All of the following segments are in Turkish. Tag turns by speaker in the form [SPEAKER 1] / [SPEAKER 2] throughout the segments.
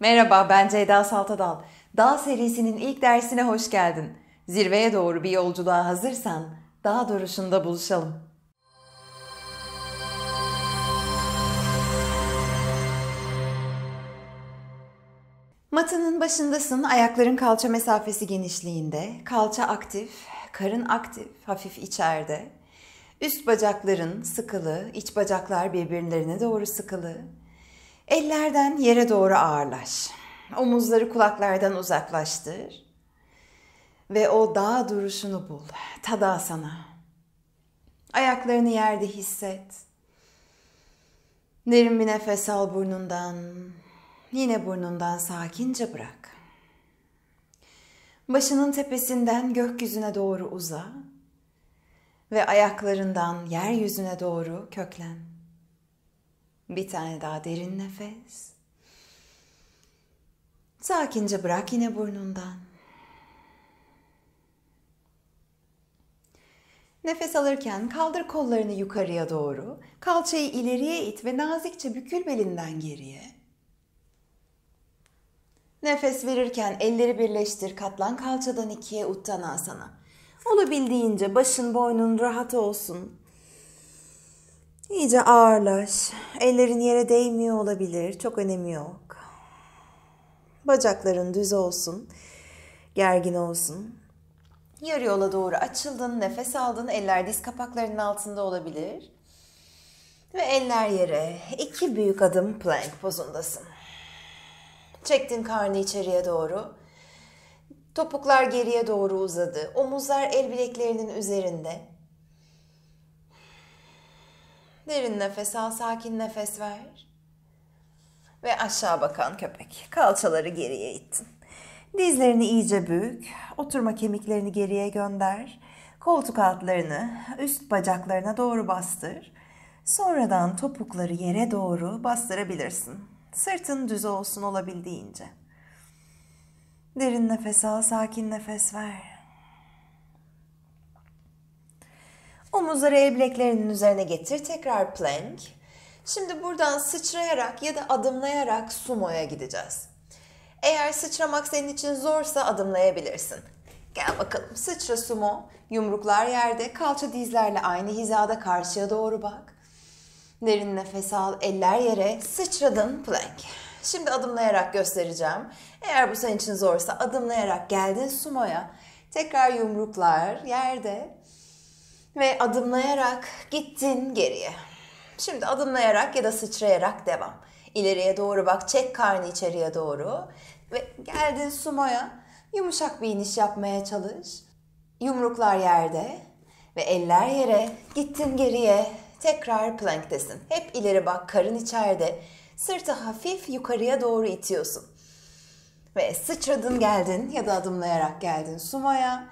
[SPEAKER 1] Merhaba ben Ceyda Saltadal. Dağ serisinin ilk dersine hoş geldin. Zirveye doğru bir yolculuğa hazırsan dağ duruşunda buluşalım. Matının başındasın, ayakların kalça mesafesi genişliğinde, kalça aktif, karın aktif, hafif içeride. Üst bacakların sıkılı, iç bacaklar birbirlerine doğru sıkılı. Ellerden yere doğru ağırlaş. Omuzları kulaklardan uzaklaştır. Ve o dağ duruşunu bul. Tada sana. Ayaklarını yerde hisset. Derin bir nefes al burnundan. Yine burnundan sakince bırak. Başının tepesinden gökyüzüne doğru uza ve ayaklarından yeryüzüne doğru köklen. Bir tane daha derin nefes. Sakince bırak yine burnundan. Nefes alırken kaldır kollarını yukarıya doğru, kalçayı ileriye it ve nazikçe bükül belinden geriye. Nefes verirken elleri birleştir, katlan kalçadan ikiye uttan asana. Olabildiğince başın boynun rahat olsun. İyice ağırlaş. Ellerin yere değmiyor olabilir. Çok önemi yok. Bacakların düz olsun. Gergin olsun. Yarı yola doğru açıldın, nefes aldın. Eller diz kapaklarının altında olabilir. Ve eller yere. İki büyük adım plank pozundasın. Çektin karnı içeriye doğru. Topuklar geriye doğru uzadı. Omuzlar el bileklerinin üzerinde. Derin nefes al, sakin nefes ver. Ve aşağı bakan köpek. Kalçaları geriye ittin. Dizlerini iyice bük. Oturma kemiklerini geriye gönder. Koltuk altlarını üst bacaklarına doğru bastır. Sonradan topukları yere doğru bastırabilirsin. Sırtın düz olsun olabildiğince. Derin nefes al, sakin nefes ver. Omuzları el bileklerinin üzerine getir. Tekrar plank. Şimdi buradan sıçrayarak ya da adımlayarak sumoya gideceğiz. Eğer sıçramak senin için zorsa adımlayabilirsin. Gel bakalım sıçra sumo. Yumruklar yerde, kalça dizlerle aynı hizada karşıya doğru bak. Derin nefes al, eller yere, sıçradın plank. Şimdi adımlayarak göstereceğim. Eğer bu senin için zorsa adımlayarak geldin sumoya. Tekrar yumruklar yerde, ve adımlayarak gittin geriye. Şimdi adımlayarak ya da sıçrayarak devam. İleriye doğru bak, çek karnı içeriye doğru. Ve geldin sumoya, yumuşak bir iniş yapmaya çalış. Yumruklar yerde ve eller yere. Gittin geriye, tekrar planktesin. Hep ileri bak, karın içeride. Sırtı hafif yukarıya doğru itiyorsun. Ve sıçradın geldin ya da adımlayarak geldin sumoya.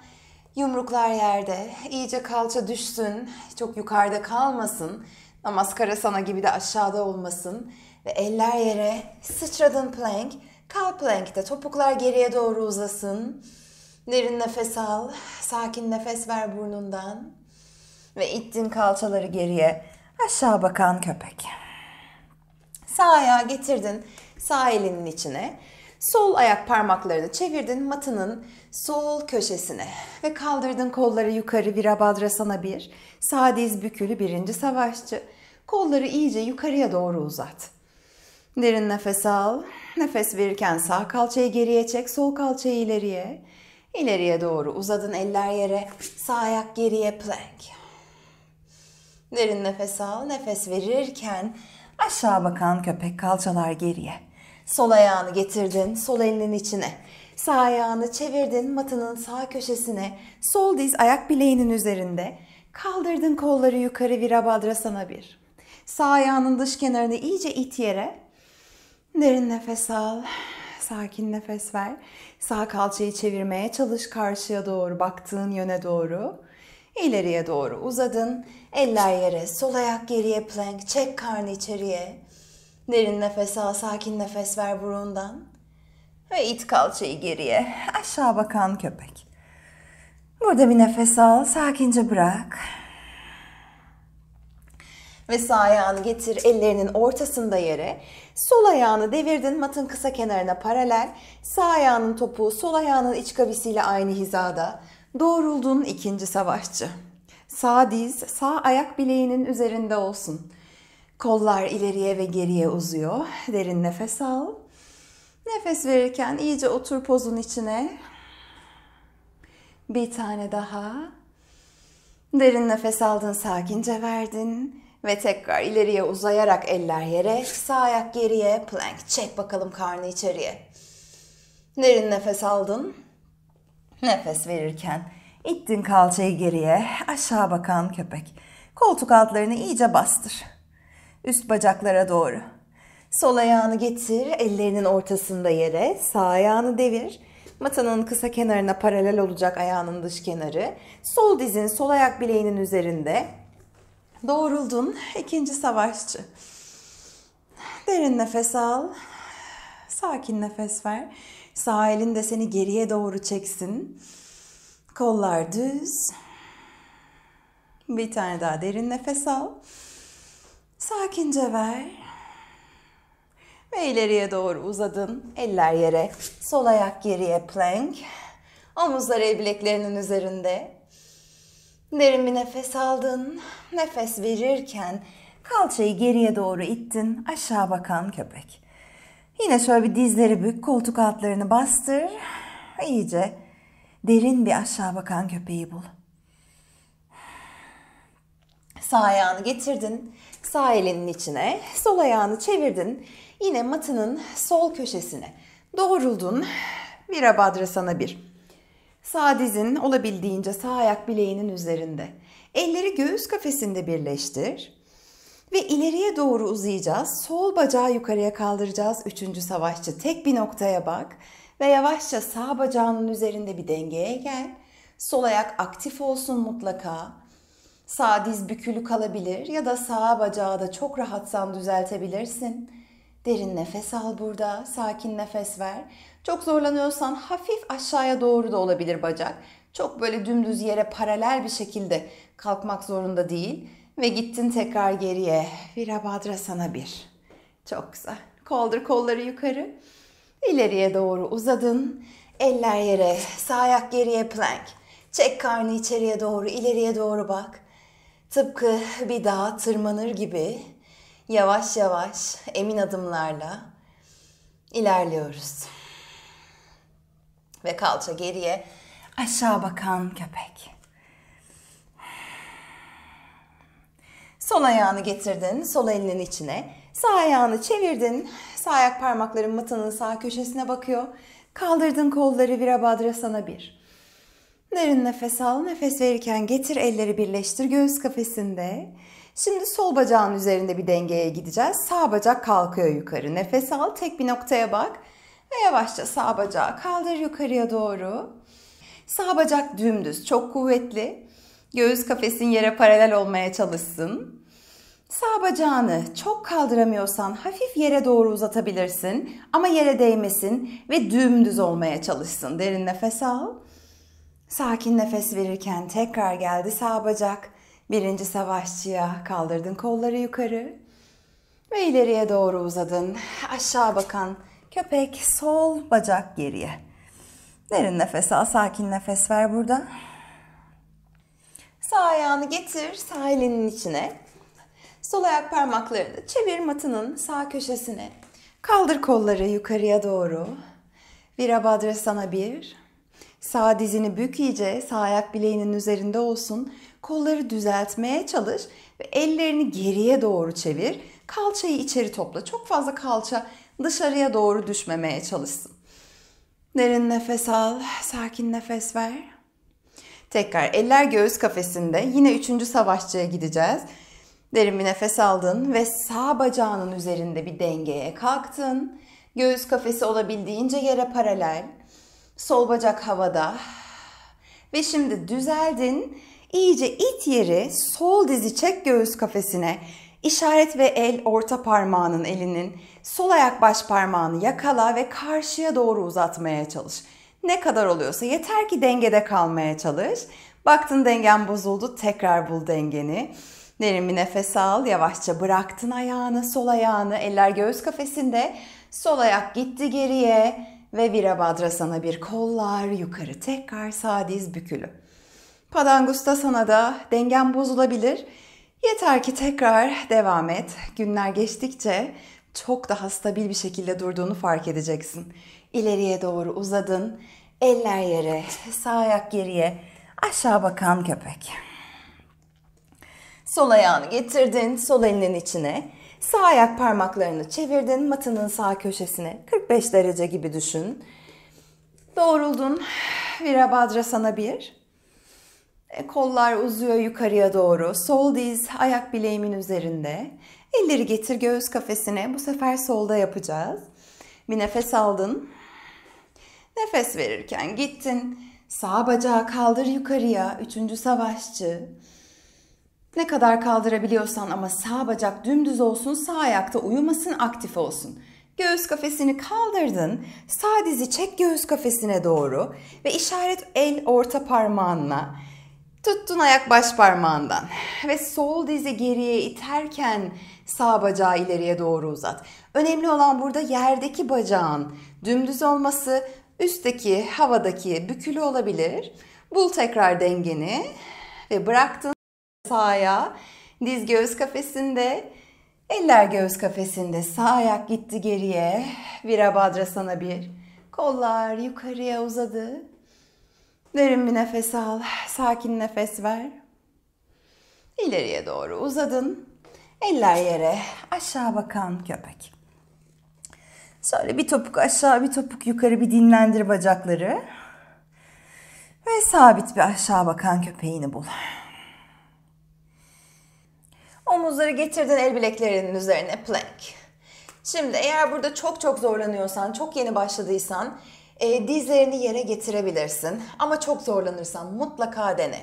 [SPEAKER 1] Yumruklar yerde, iyice kalça düşsün, çok yukarıda kalmasın. Namaz sana gibi de aşağıda olmasın. Ve eller yere, sıçradın plank, kal plankte. Topuklar geriye doğru uzasın. Derin nefes al, sakin nefes ver burnundan. Ve ittin kalçaları geriye, aşağı bakan köpek. Sağ ayağı getirdin sağ elinin içine. Sol ayak parmaklarını çevirdin matının sol köşesine ve kaldırdın kolları yukarı Virabhadrasana bir. Sağ diz bükülü birinci savaşçı. Kolları iyice yukarıya doğru uzat. Derin nefes al. Nefes verirken sağ kalçayı geriye çek, sol kalçayı ileriye. İleriye doğru uzadın eller yere. Sağ ayak geriye plank. Derin nefes al. Nefes verirken aşağı bakan köpek kalçalar geriye. Sol ayağını getirdin sol elinin içine. Sağ ayağını çevirdin matının sağ köşesine. Sol diz ayak bileğinin üzerinde. Kaldırdın kolları yukarı virabhadrasana bir. Sağ ayağının dış kenarını iyice it yere. Derin nefes al. Sakin nefes ver. Sağ kalçayı çevirmeye çalış karşıya doğru, baktığın yöne doğru. İleriye doğru uzadın. Eller yere, sol ayak geriye plank, çek karnı içeriye. Derin nefes al, sakin nefes ver burundan. Ve it kalçayı geriye, aşağı bakan köpek. Burada bir nefes al, sakince bırak. Ve sağ ayağını getir ellerinin ortasında yere. Sol ayağını devirdin matın kısa kenarına paralel. Sağ ayağının topuğu sol ayağının iç kavisiyle aynı hizada. Doğruldun ikinci savaşçı. Sağ diz, sağ ayak bileğinin üzerinde olsun. Kollar ileriye ve geriye uzuyor. Derin nefes al. Nefes verirken iyice otur pozun içine. Bir tane daha. Derin nefes aldın, sakince verdin ve tekrar ileriye uzayarak eller yere, sağ ayak geriye, plank. Çek bakalım karnı içeriye. Derin nefes aldın. Nefes verirken ittin kalçayı geriye, aşağı bakan köpek. Koltuk altlarını iyice bastır. Üst bacaklara doğru. Sol ayağını getir, ellerinin ortasında yere. Sağ ayağını devir. Matanın kısa kenarına paralel olacak ayağının dış kenarı. Sol dizin sol ayak bileğinin üzerinde. Doğruldun. ikinci savaşçı. Derin nefes al. Sakin nefes ver. Sağ elin de seni geriye doğru çeksin. Kollar düz. Bir tane daha derin nefes al. Sakince ver. Ve ileriye doğru uzadın. Eller yere. Sol ayak geriye plank. Omuzlar el bileklerinin üzerinde. Derin bir nefes aldın. Nefes verirken kalçayı geriye doğru ittin. Aşağı bakan köpek. Yine şöyle bir dizleri bük, koltuk altlarını bastır. İyice derin bir aşağı bakan köpeği bul. Sağ ayağını getirdin. Sağ elinin içine, sol ayağını çevirdin. Yine matının sol köşesine doğruldun. Virabhadrasana bir. Sağ dizin olabildiğince sağ ayak bileğinin üzerinde. Elleri göğüs kafesinde birleştir. Ve ileriye doğru uzayacağız. Sol bacağı yukarıya kaldıracağız. Üçüncü savaşçı tek bir noktaya bak. Ve yavaşça sağ bacağının üzerinde bir dengeye gel. Sol ayak aktif olsun mutlaka. Sağ diz bükülü kalabilir ya da sağ bacağı da çok rahatsan düzeltebilirsin. Derin nefes al burada, sakin nefes ver. Çok zorlanıyorsan hafif aşağıya doğru da olabilir bacak. Çok böyle dümdüz yere paralel bir şekilde kalkmak zorunda değil. Ve gittin tekrar geriye. Virabhadra sana bir. Çok güzel. Kaldır kolları yukarı. İleriye doğru uzadın. Eller yere, sağ ayak geriye plank. Çek karnı içeriye doğru, ileriye doğru bak. Tıpkı bir dağa tırmanır gibi yavaş yavaş emin adımlarla ilerliyoruz. Ve kalça geriye aşağı bakan köpek. Sol ayağını getirdin, sol elinin içine. Sağ ayağını çevirdin. Sağ ayak parmakların matanın sağ köşesine bakıyor. Kaldırdın kolları vira badra sana bir. Derin nefes al. Nefes verirken getir elleri birleştir göğüs kafesinde. Şimdi sol bacağın üzerinde bir dengeye gideceğiz. Sağ bacak kalkıyor yukarı. Nefes al. Tek bir noktaya bak. Ve yavaşça sağ bacağı kaldır yukarıya doğru. Sağ bacak dümdüz. Çok kuvvetli. Göğüs kafesin yere paralel olmaya çalışsın. Sağ bacağını çok kaldıramıyorsan hafif yere doğru uzatabilirsin ama yere değmesin ve dümdüz olmaya çalışsın. Derin nefes al. Sakin nefes verirken tekrar geldi sağ bacak. Birinci savaşçıya kaldırdın kolları yukarı. Ve ileriye doğru uzadın. Aşağı bakan köpek sol bacak geriye. Derin nefes al, sakin nefes ver burada. Sağ ayağını getir sağ elinin içine. Sol ayak parmaklarını çevir matının sağ köşesine. Kaldır kolları yukarıya doğru. Virabhadrasana bir. Sağ dizini bük iyice, sağ ayak bileğinin üzerinde olsun. Kolları düzeltmeye çalış ve ellerini geriye doğru çevir. Kalçayı içeri topla. Çok fazla kalça dışarıya doğru düşmemeye çalışsın. Derin nefes al, sakin nefes ver. Tekrar eller göğüs kafesinde. Yine üçüncü savaşçıya gideceğiz. Derin bir nefes aldın ve sağ bacağının üzerinde bir dengeye kalktın. Göğüs kafesi olabildiğince yere paralel. Sol bacak havada. Ve şimdi düzeldin. İyice it yeri sol dizi çek göğüs kafesine. İşaret ve el orta parmağının elinin. Sol ayak baş parmağını yakala ve karşıya doğru uzatmaya çalış. Ne kadar oluyorsa yeter ki dengede kalmaya çalış. Baktın dengen bozuldu tekrar bul dengeni. Derin bir nefes al, yavaşça bıraktın ayağını, sol ayağını, eller göğüs kafesinde. Sol ayak gitti geriye, ve Virabhadrasana bir kollar yukarı tekrar sağ diz bükülü. sana da dengen bozulabilir. Yeter ki tekrar devam et. Günler geçtikçe çok daha stabil bir şekilde durduğunu fark edeceksin. İleriye doğru uzadın. Eller yere, sağ ayak geriye, aşağı bakan köpek. Sol ayağını getirdin, sol elinin içine. Sağ ayak parmaklarını çevirdin matının sağ köşesine 45 derece gibi düşün. Doğruldun. Virabhadrasana bir. E, kollar uzuyor yukarıya doğru. Sol diz ayak bileğimin üzerinde. Elleri getir göğüs kafesine. Bu sefer solda yapacağız. Bir nefes aldın. Nefes verirken gittin. Sağ bacağı kaldır yukarıya. Üçüncü savaşçı. Ne kadar kaldırabiliyorsan ama sağ bacak dümdüz olsun, sağ ayakta uyumasın, aktif olsun. Göğüs kafesini kaldırdın. Sağ dizi çek göğüs kafesine doğru ve işaret el orta parmağınla. Tuttun ayak baş parmağından ve sol dizi geriye iterken sağ bacağı ileriye doğru uzat. Önemli olan burada yerdeki bacağın dümdüz olması, üstteki havadaki bükülü olabilir. Bul tekrar dengeni ve bıraktın sağ ayağı diz göğüs kafesinde. Eller göğüs kafesinde. Sağ ayak gitti geriye. Virabhadrasana bir. Kollar yukarıya uzadı. Derin bir nefes al. Sakin nefes ver. İleriye doğru uzadın. Eller yere. Aşağı bakan köpek. Şöyle bir topuk aşağı bir topuk yukarı bir dinlendir bacakları. Ve sabit bir aşağı bakan köpeğini bul. Omuzları getirdin el bileklerinin üzerine plank. Şimdi eğer burada çok çok zorlanıyorsan, çok yeni başladıysan e, dizlerini yere getirebilirsin. Ama çok zorlanırsan mutlaka dene.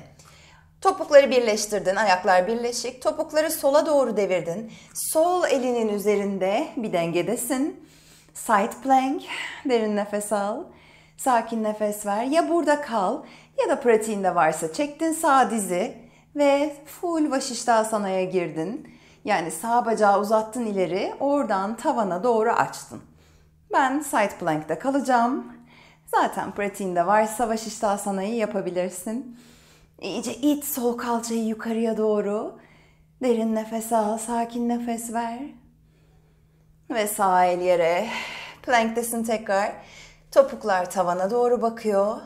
[SPEAKER 1] Topukları birleştirdin, ayaklar birleşik. Topukları sola doğru devirdin. Sol elinin üzerinde bir dengedesin. Side plank, derin nefes al. Sakin nefes ver. Ya burada kal ya da pratiğinde varsa çektin sağ dizi ve full vaşiştasanaya girdin. Yani sağ bacağı uzattın ileri, oradan tavana doğru açtın. Ben side plank'te kalacağım. Zaten pratiğinde varsa vaşiştasanayı yapabilirsin. İyice it, sol kalçayı yukarıya doğru. Derin nefes al, sakin nefes ver. Ve sağ el yere. Plank'tesin tekrar. Topuklar tavana doğru bakıyor.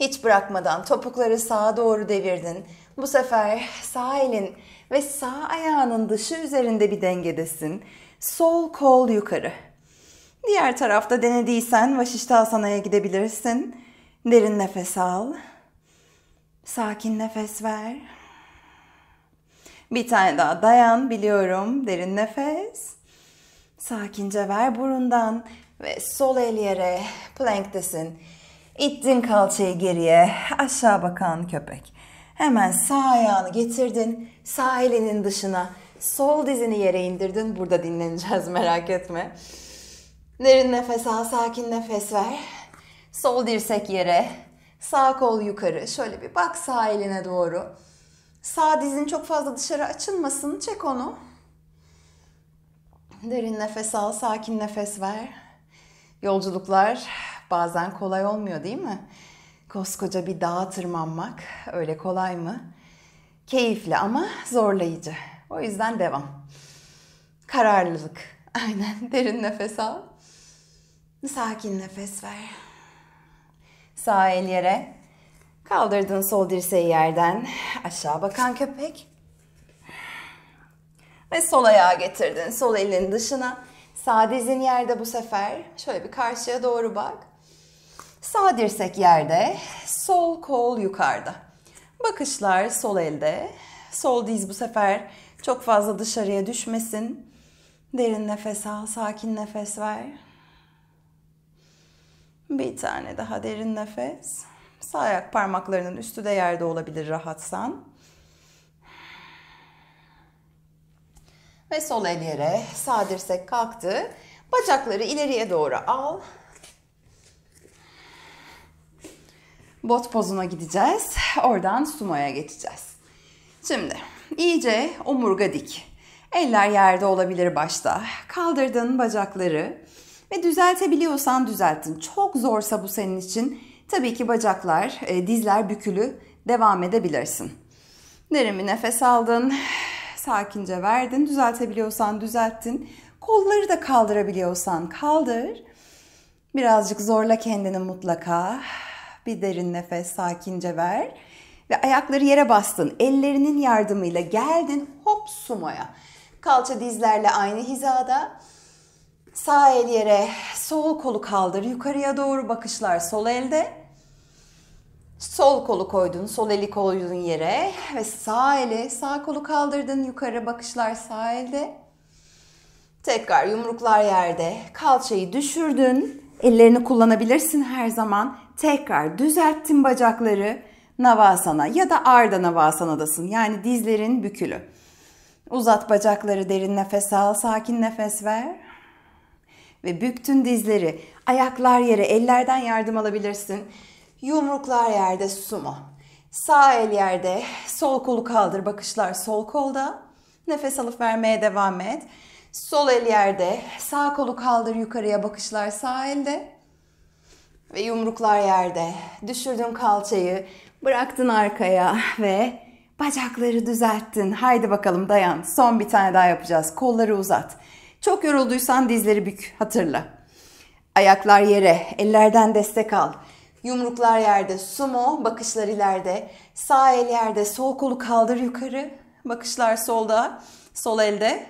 [SPEAKER 1] Hiç bırakmadan topukları sağa doğru devirdin. Bu sefer sağ elin ve sağ ayağının dışı üzerinde bir dengedesin. Sol kol yukarı. Diğer tarafta denediysen Vaşiştasana'ya gidebilirsin. Derin nefes al. Sakin nefes ver. Bir tane daha dayan biliyorum. Derin nefes. Sakince ver burundan ve sol el yere planktesin. İttin kalçayı geriye aşağı bakan köpek. Hemen sağ ayağını getirdin. Sağ elinin dışına. Sol dizini yere indirdin. Burada dinleneceğiz merak etme. Derin nefes al, sakin nefes ver. Sol dirsek yere. Sağ kol yukarı. Şöyle bir bak sağ eline doğru. Sağ dizin çok fazla dışarı açılmasın. Çek onu. Derin nefes al, sakin nefes ver. Yolculuklar bazen kolay olmuyor değil mi? Koskoca bir dağa tırmanmak öyle kolay mı? Keyifli ama zorlayıcı. O yüzden devam. Kararlılık. Aynen derin nefes al. Sakin nefes ver. Sağ el yere. kaldırdın sol dirseği yerden. Aşağı bakan köpek. Ve sol ayağı getirdin. Sol elin dışına. Sağ dizin yerde bu sefer. Şöyle bir karşıya doğru bak. Sağ dirsek yerde, sol kol yukarıda. Bakışlar sol elde. Sol diz bu sefer çok fazla dışarıya düşmesin. Derin nefes al, sakin nefes ver. Bir tane daha derin nefes. Sağ ayak parmaklarının üstü de yerde olabilir rahatsan. Ve sol el yere, sağ dirsek kalktı. Bacakları ileriye doğru al. bot pozuna gideceğiz. Oradan sumoya geçeceğiz. Şimdi iyice omurga dik. Eller yerde olabilir başta. kaldırdığın bacakları ve düzeltebiliyorsan düzelttin. Çok zorsa bu senin için tabii ki bacaklar, e, dizler bükülü devam edebilirsin. Derin bir nefes aldın, sakince verdin, düzeltebiliyorsan düzelttin. Kolları da kaldırabiliyorsan kaldır. Birazcık zorla kendini mutlaka. Bir derin nefes sakince ver. Ve ayakları yere bastın. Ellerinin yardımıyla geldin hop sumaya. Kalça dizlerle aynı hizada. Sağ el yere, sol kolu kaldır. Yukarıya doğru bakışlar sol elde. Sol kolu koydun, sol eli koydun yere ve sağ eli, sağ kolu kaldırdın yukarı bakışlar sağ elde. Tekrar yumruklar yerde, kalçayı düşürdün. Ellerini kullanabilirsin her zaman tekrar düzelttin bacakları navasana ya da arda navasanadasın. Yani dizlerin bükülü. Uzat bacakları derin nefes al, sakin nefes ver. Ve büktün dizleri. Ayaklar yere, ellerden yardım alabilirsin. Yumruklar yerde sumo. Sağ el yerde, sol kolu kaldır, bakışlar sol kolda. Nefes alıp vermeye devam et. Sol el yerde, sağ kolu kaldır yukarıya, bakışlar sağ elde ve yumruklar yerde. Düşürdün kalçayı, bıraktın arkaya ve bacakları düzelttin. Haydi bakalım dayan. Son bir tane daha yapacağız. Kolları uzat. Çok yorulduysan dizleri bük hatırla. Ayaklar yere, ellerden destek al. Yumruklar yerde, sumo, bakışlar ileride. Sağ el yerde, sol kolu kaldır yukarı. Bakışlar solda, sol elde.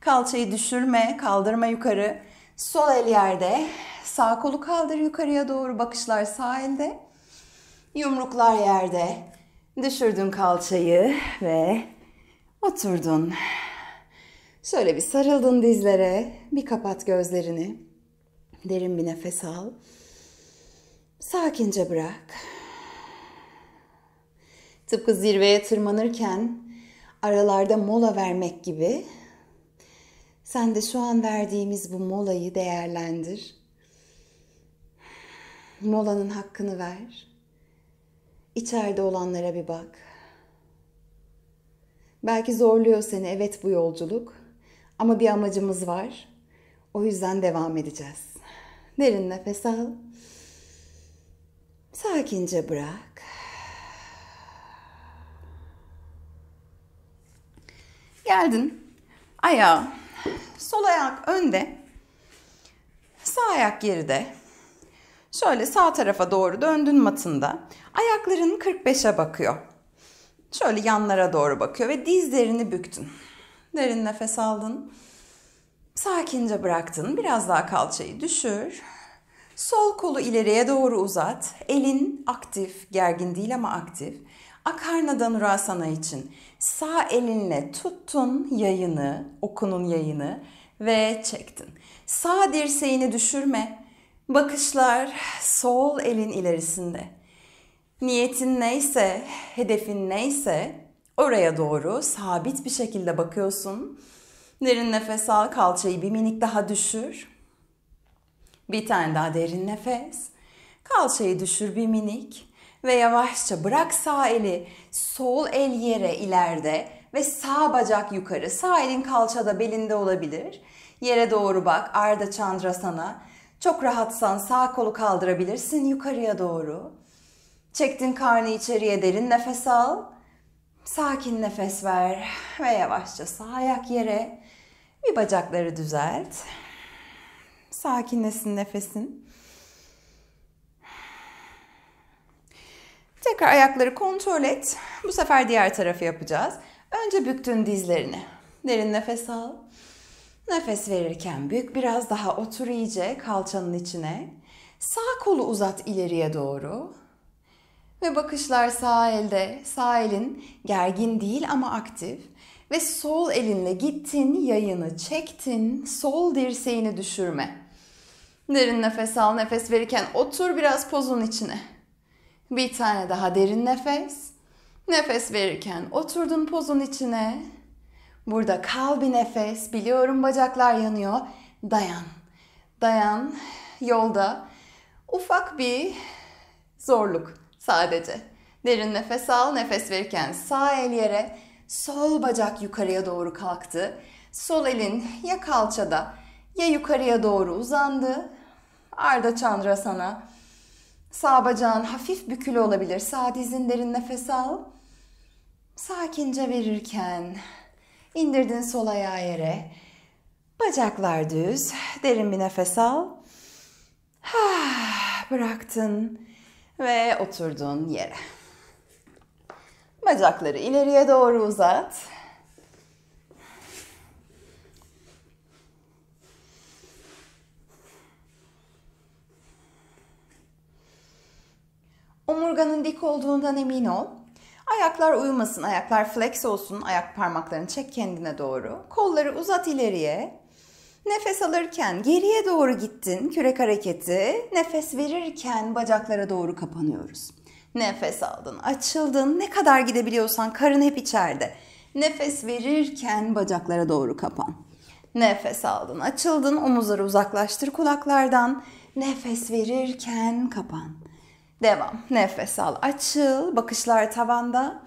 [SPEAKER 1] Kalçayı düşürme, kaldırma yukarı. Sol el yerde. Sağ kolu kaldır yukarıya doğru. Bakışlar sağ elde. Yumruklar yerde. Düşürdün kalçayı ve oturdun. Şöyle bir sarıldın dizlere. Bir kapat gözlerini. Derin bir nefes al. Sakince bırak. Tıpkı zirveye tırmanırken aralarda mola vermek gibi sen de şu an verdiğimiz bu molayı değerlendir. Molanın hakkını ver. İçeride olanlara bir bak. Belki zorluyor seni evet bu yolculuk ama bir amacımız var. O yüzden devam edeceğiz. Derin nefes al. Sakince bırak. Geldin. Ayağa Sol ayak önde, sağ ayak geride. Şöyle sağ tarafa doğru döndün matında. Ayakların 45'e bakıyor. Şöyle yanlara doğru bakıyor ve dizlerini büktün. Derin nefes aldın. Sakince bıraktın. Biraz daha kalçayı düşür. Sol kolu ileriye doğru uzat. Elin aktif, gergin değil ama aktif. Akarna Nurasana için sağ elinle tuttun yayını, okunun yayını ve çektin. Sağ dirseğini düşürme. Bakışlar sol elin ilerisinde. Niyetin neyse, hedefin neyse oraya doğru sabit bir şekilde bakıyorsun. Derin nefes al, kalçayı bir minik daha düşür. Bir tane daha derin nefes. Kalçayı düşür bir minik ve yavaşça bırak sağ eli, sol el yere ileride ve sağ bacak yukarı. Sağ elin kalçada belinde olabilir. Yere doğru bak Arda sana. Çok rahatsan sağ kolu kaldırabilirsin yukarıya doğru. Çektin karnı içeriye derin nefes al. Sakin nefes ver ve yavaşça sağ ayak yere. Bir bacakları düzelt. Sakinlesin nefesin. Tekrar ayakları kontrol et. Bu sefer diğer tarafı yapacağız. Önce büktün dizlerini. Derin nefes al. Nefes verirken bük biraz daha otur iyice kalçanın içine. Sağ kolu uzat ileriye doğru. Ve bakışlar sağ elde. Sağ elin gergin değil ama aktif. Ve sol elinle gittin, yayını çektin. Sol dirseğini düşürme. Derin nefes al. Nefes verirken otur biraz pozun içine. Bir tane daha derin nefes. Nefes verirken oturdun pozun içine. Burada kal bir nefes. Biliyorum bacaklar yanıyor. Dayan. Dayan. Yolda ufak bir zorluk sadece. Derin nefes al. Nefes verirken sağ el yere, sol bacak yukarıya doğru kalktı. Sol elin ya kalçada ya yukarıya doğru uzandı. Arda Çandra sana Sağ bacağın hafif bükülü olabilir. Sağ dizin derin nefes al. Sakince verirken indirdin sol ayağı yere. Bacaklar düz. Derin bir nefes al. Bıraktın ve oturdun yere. Bacakları ileriye doğru uzat. Omurganın dik olduğundan emin ol. Ayaklar uyumasın, ayaklar flex olsun. Ayak parmaklarını çek kendine doğru. Kolları uzat ileriye. Nefes alırken geriye doğru gittin. Kürek hareketi. Nefes verirken bacaklara doğru kapanıyoruz. Nefes aldın, açıldın. Ne kadar gidebiliyorsan karın hep içeride. Nefes verirken bacaklara doğru kapan. Nefes aldın, açıldın. Omuzları uzaklaştır kulaklardan. Nefes verirken kapan. Devam. Nefes al. Açıl. Bakışlar tavanda.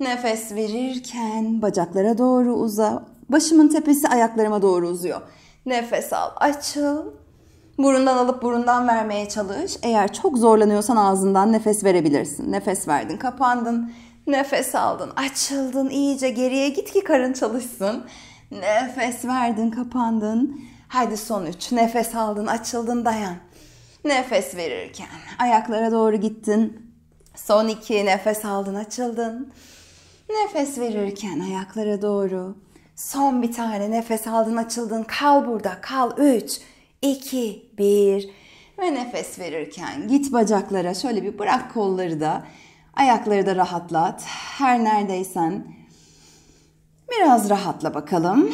[SPEAKER 1] Nefes verirken bacaklara doğru uza. Başımın tepesi ayaklarıma doğru uzuyor. Nefes al. Açıl. Burundan alıp burundan vermeye çalış. Eğer çok zorlanıyorsan ağzından nefes verebilirsin. Nefes verdin, kapandın. Nefes aldın, açıldın. İyice geriye git ki karın çalışsın. Nefes verdin, kapandın. Hadi son üç. Nefes aldın, açıldın, dayan. Nefes verirken ayaklara doğru gittin. Son iki nefes aldın açıldın. Nefes verirken ayaklara doğru. Son bir tane nefes aldın açıldın. Kal burada kal. Üç, iki, bir. Ve nefes verirken git bacaklara şöyle bir bırak kolları da. Ayakları da rahatlat. Her neredeysen biraz rahatla bakalım.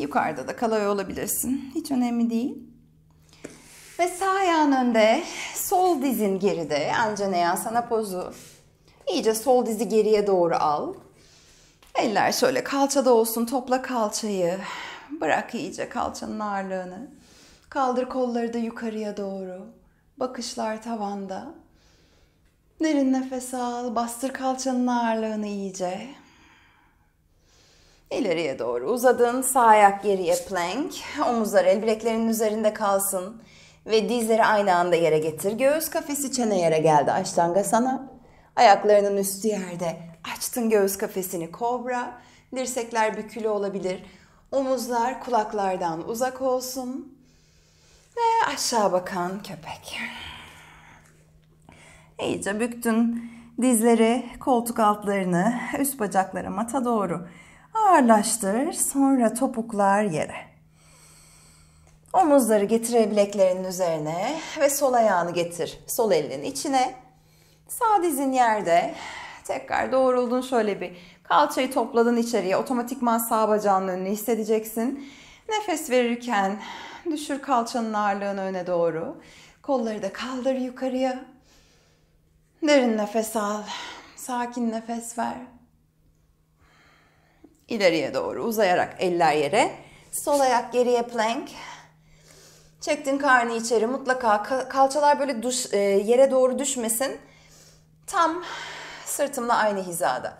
[SPEAKER 1] Yukarıda da kalay olabilirsin. Hiç önemli değil. Ve sağ ayağın önde, sol dizin geride. Anjaneyasana pozu. İyice sol dizi geriye doğru al. Eller şöyle kalçada olsun. Topla kalçayı. Bırak iyice kalçanın ağırlığını. Kaldır kolları da yukarıya doğru. Bakışlar tavanda. Derin nefes al. Bastır kalçanın ağırlığını iyice. İleriye doğru uzadın. Sağ ayak geriye plank. Omuzlar el bileklerinin üzerinde kalsın. Ve dizleri aynı anda yere getir. Göğüs kafesi çene yere geldi. Aştanga sana. Ayaklarının üstü yerde. Açtın göğüs kafesini kobra. Dirsekler bükülü olabilir. Omuzlar kulaklardan uzak olsun. Ve aşağı bakan köpek. İyice büktün dizleri, koltuk altlarını, üst bacaklara mata doğru. Ağırlaştır. Sonra topuklar yere. Omuzları getir bileklerinin üzerine ve sol ayağını getir. Sol elinin içine. Sağ dizin yerde. Tekrar doğruldun şöyle bir kalçayı topladın içeriye. Otomatikman sağ bacağının önünü hissedeceksin. Nefes verirken düşür kalçanın ağırlığını öne doğru. Kolları da kaldır yukarıya. Derin nefes al. Sakin nefes ver. İleriye doğru uzayarak eller yere. Sol ayak geriye plank. Çektin karnı içeri. Mutlaka kalçalar böyle düş, e, yere doğru düşmesin. Tam sırtımla aynı hizada.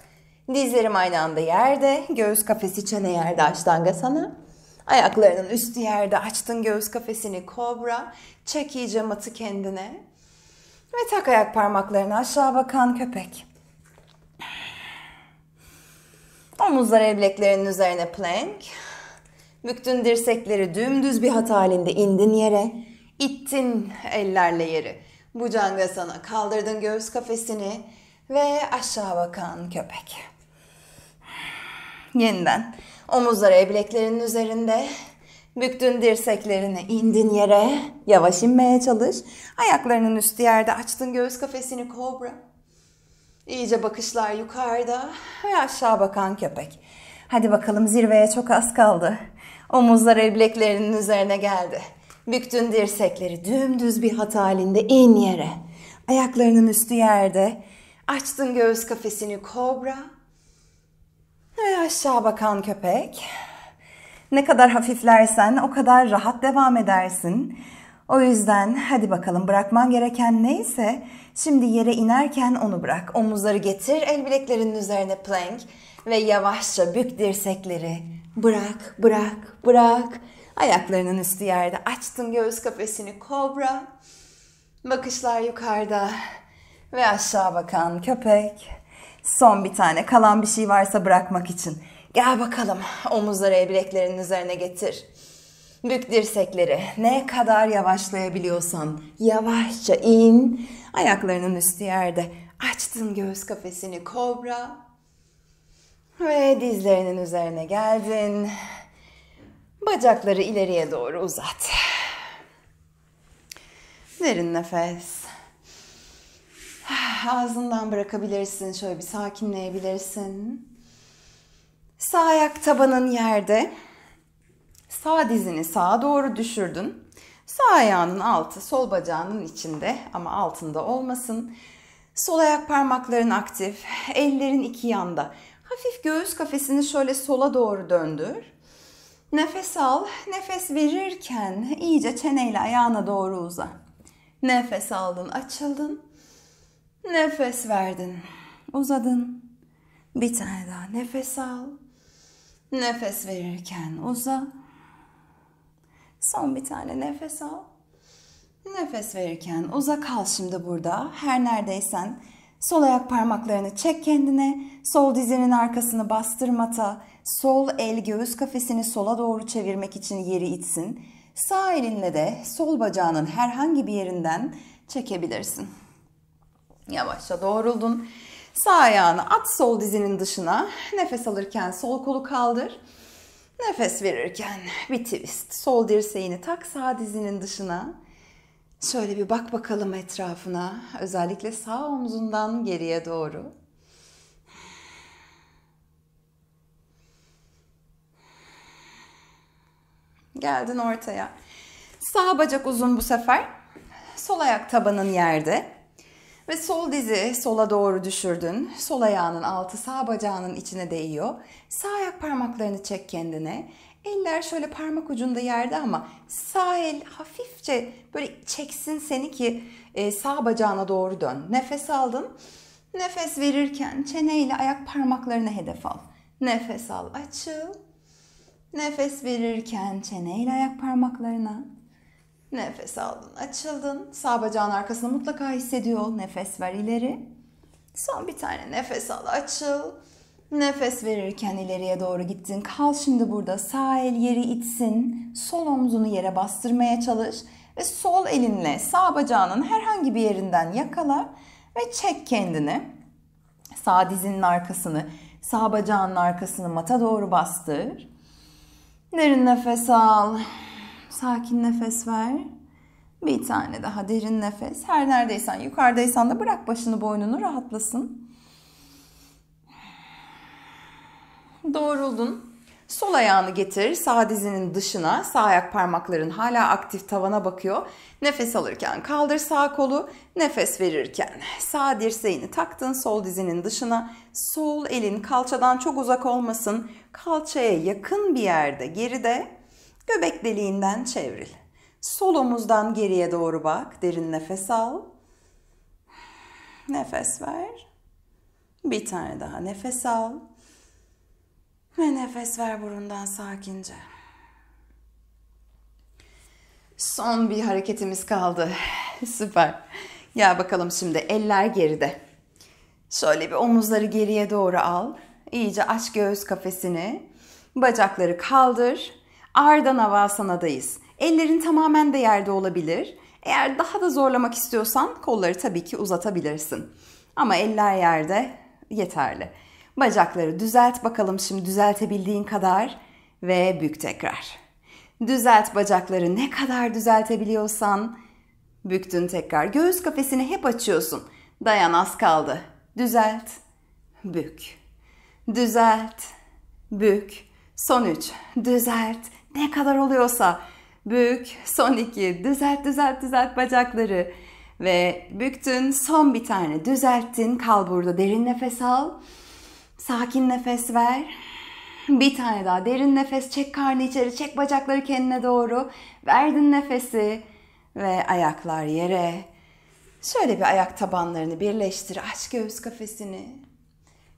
[SPEAKER 1] Dizlerim aynı anda yerde. Göğüs kafesi çene yerde açtangasana. Ayaklarının üstü yerde açtın göğüs kafesini kobra. Çek iyice matı kendine. Ve tak ayak parmaklarını aşağı bakan köpek. Omuzlar el üzerine plank. Büktün dirsekleri dümdüz bir hat halinde indin yere. İttin ellerle yeri. sana kaldırdın göğüs kafesini ve aşağı bakan köpek. Yeniden omuzlar el üzerinde. Büktün dirseklerini, indin yere. Yavaş inmeye çalış. Ayaklarının üstü yerde açtın göğüs kafesini kobra. İyice bakışlar yukarıda ve aşağı bakan köpek. Hadi bakalım zirveye çok az kaldı. Omuzlar el bileklerinin üzerine geldi. Büktün dirsekleri dümdüz bir hat halinde in yere. Ayaklarının üstü yerde. Açtın göğüs kafesini kobra. Ve aşağı bakan köpek. Ne kadar hafiflersen o kadar rahat devam edersin. O yüzden hadi bakalım bırakman gereken neyse Şimdi yere inerken onu bırak. Omuzları getir el bileklerinin üzerine plank ve yavaşça bük dirsekleri. Bırak, bırak, bırak. Ayaklarının üstü yerde. Açtın göğüs kafesini kobra. Bakışlar yukarıda ve aşağı bakan köpek. Son bir tane kalan bir şey varsa bırakmak için. Gel bakalım omuzları el bileklerinin üzerine getir. Bük dirsekleri ne kadar yavaşlayabiliyorsan yavaşça in. Ayaklarının üstü yerde. Açtın göğüs kafesini kobra. Ve dizlerinin üzerine geldin. Bacakları ileriye doğru uzat. Derin nefes. Ağzından bırakabilirsin. Şöyle bir sakinleyebilirsin. Sağ ayak tabanın yerde. Sağ dizini sağa doğru düşürdün. Sağ ayağının altı sol bacağının içinde ama altında olmasın. Sol ayak parmakların aktif. Ellerin iki yanda. Hafif göğüs kafesini şöyle sola doğru döndür. Nefes al. Nefes verirken iyice çeneyle ayağına doğru uza. Nefes aldın, açıldın. Nefes verdin. Uzadın. Bir tane daha nefes al. Nefes verirken uza. Son bir tane nefes al. Nefes verirken uzak al şimdi burada. Her neredeysen sol ayak parmaklarını çek kendine. Sol dizinin arkasını bastırmata. Sol el göğüs kafesini sola doğru çevirmek için yeri itsin. Sağ elinle de sol bacağının herhangi bir yerinden çekebilirsin. Yavaşça doğruldun. Sağ ayağını at sol dizinin dışına. Nefes alırken sol kolu kaldır. Nefes verirken bir twist. Sol dirseğini tak sağ dizinin dışına. Şöyle bir bak bakalım etrafına. Özellikle sağ omzundan geriye doğru. Geldin ortaya. Sağ bacak uzun bu sefer. Sol ayak tabanın yerde. Ve sol dizi sola doğru düşürdün. Sol ayağının altı sağ bacağının içine değiyor. Sağ ayak parmaklarını çek kendine. Eller şöyle parmak ucunda yerde ama sağ el hafifçe böyle çeksin seni ki e, sağ bacağına doğru dön. Nefes aldın. Nefes verirken çeneyle ayak parmaklarına hedef al. Nefes al açıl. Nefes verirken çeneyle ayak parmaklarına. Nefes aldın, açıldın. Sağ bacağın arkasını mutlaka hissediyor. Nefes ver ileri. Son bir tane nefes al, açıl. Nefes verirken ileriye doğru gittin. Kal şimdi burada. Sağ el yeri itsin. Sol omzunu yere bastırmaya çalış. Ve sol elinle sağ bacağının herhangi bir yerinden yakala ve çek kendini. Sağ dizinin arkasını, sağ bacağının arkasını mata doğru bastır. Derin nefes al. Sakin nefes ver. Bir tane daha derin nefes. Her neredeysen yukarıdaysan da bırak başını boynunu rahatlasın. Doğruldun. Sol ayağını getir sağ dizinin dışına. Sağ ayak parmakların hala aktif tavana bakıyor. Nefes alırken kaldır sağ kolu. Nefes verirken sağ dirseğini taktın sol dizinin dışına. Sol elin kalçadan çok uzak olmasın. Kalçaya yakın bir yerde geride Göbek deliğinden çevril. Sol omuzdan geriye doğru bak. Derin nefes al. Nefes ver. Bir tane daha nefes al. Ve nefes ver burundan sakince. Son bir hareketimiz kaldı. Süper. Ya bakalım şimdi eller geride. Şöyle bir omuzları geriye doğru al. İyice aç göğüs kafesini. Bacakları kaldır. Ardha Navasana'dayız. Ellerin tamamen de yerde olabilir. Eğer daha da zorlamak istiyorsan kolları tabii ki uzatabilirsin. Ama eller yerde yeterli. Bacakları düzelt bakalım şimdi düzeltebildiğin kadar ve bük tekrar. Düzelt bacakları ne kadar düzeltebiliyorsan büktün tekrar. Göğüs kafesini hep açıyorsun. Dayan az kaldı. Düzelt, bük. Düzelt, bük. Son üç. Düzelt, ne kadar oluyorsa bük, son iki, düzelt, düzelt, düzelt bacakları ve büktün, son bir tane düzelttin, kal burada. Derin nefes al. Sakin nefes ver. Bir tane daha derin nefes çek karnı içeri, çek bacakları kendine doğru. Verdin nefesi ve ayaklar yere. Şöyle bir ayak tabanlarını birleştir. Aç göğüs kafesini.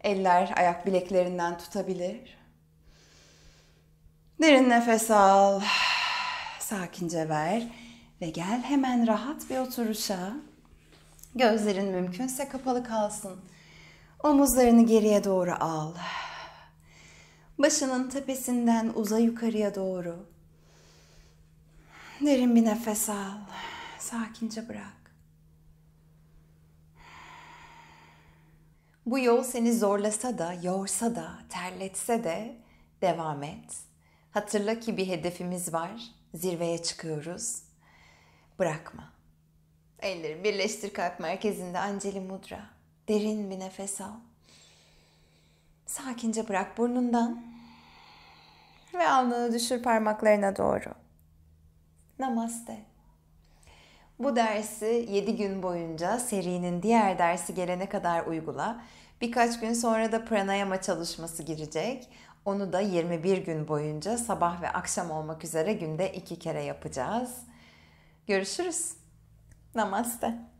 [SPEAKER 1] Eller ayak bileklerinden tutabilir. Derin nefes al. Sakince ver ve gel hemen rahat bir oturuşa. Gözlerin mümkünse kapalı kalsın. Omuzlarını geriye doğru al. Başının tepesinden uza yukarıya doğru. Derin bir nefes al. Sakince bırak. Bu yol seni zorlasa da, yorsa da, terletse de devam et. Hatırla ki bir hedefimiz var. Zirveye çıkıyoruz. Bırakma. Elleri birleştir kalp merkezinde Anceli Mudra. Derin bir nefes al. Sakince bırak burnundan. Ve alnını düşür parmaklarına doğru. Namaste. Bu dersi 7 gün boyunca serinin diğer dersi gelene kadar uygula. Birkaç gün sonra da pranayama çalışması girecek. Onu da 21 gün boyunca sabah ve akşam olmak üzere günde iki kere yapacağız. Görüşürüz. Namaste.